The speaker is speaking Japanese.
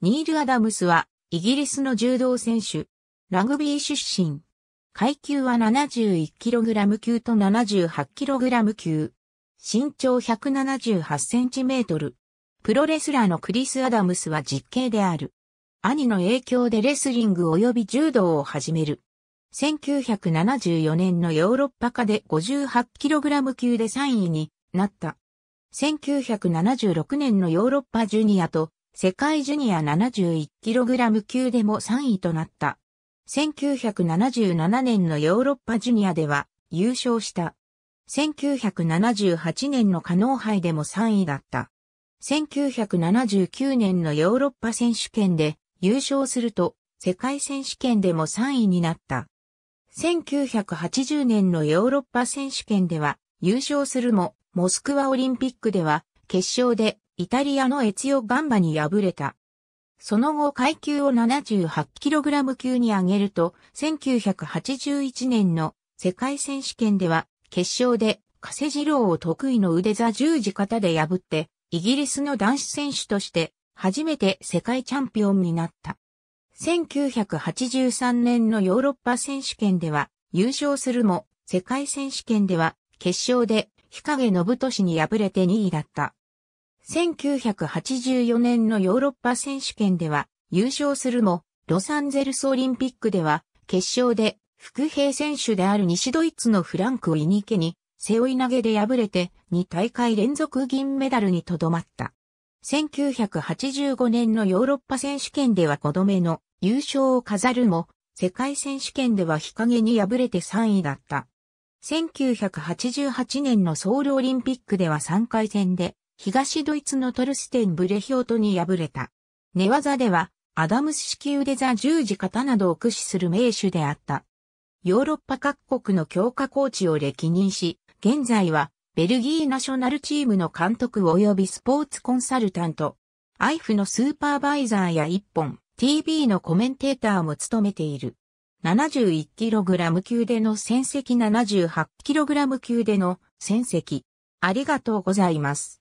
ニール・アダムスは、イギリスの柔道選手、ラグビー出身。階級は 71kg 級と 78kg 級。身長 178cm。プロレスラーのクリス・アダムスは実刑である。兄の影響でレスリング及び柔道を始める。1974年のヨーロッパ化で 58kg 級で3位になった。1976年のヨーロッパジュニアと世界ジュニア 71kg 級でも3位となった。1977年のヨーロッパジュニアでは優勝した。1978年のカノー杯でも3位だった。1979年のヨーロッパ選手権で優勝すると世界選手権でも3位になった。1980年のヨーロッパ選手権では優勝するもモスクワオリンピックでは決勝でイタリアのエツヨガンバに敗れた。その後階級を 78kg 級に上げると、1981年の世界選手権では、決勝で加瀬二郎を得意の腕座十字型で破って、イギリスの男子選手として初めて世界チャンピオンになった。1983年のヨーロッパ選手権では優勝するも、世界選手権では決勝で日陰信俊に敗れて2位だった。1984年のヨーロッパ選手権では優勝するも、ロサンゼルスオリンピックでは決勝で副兵選手である西ドイツのフランクをイニケに背負い投げで敗れて2大会連続銀メダルにとどまった。1985年のヨーロッパ選手権では5度目の優勝を飾るも、世界選手権では日陰に敗れて3位だった。1988年のソウルオリンピックでは3回戦で東ドイツのトルステン・ブレヒョートに敗れた。寝技では、アダムス式腕座十字型などを駆使する名手であった。ヨーロッパ各国の強化コーチを歴任し、現在は、ベルギーナショナルチームの監督及びスポーツコンサルタント、アイフのスーパーバイザーや一本、TV のコメンテーターも務めている。71kg 級での戦績 78kg 級での戦績。ありがとうございます。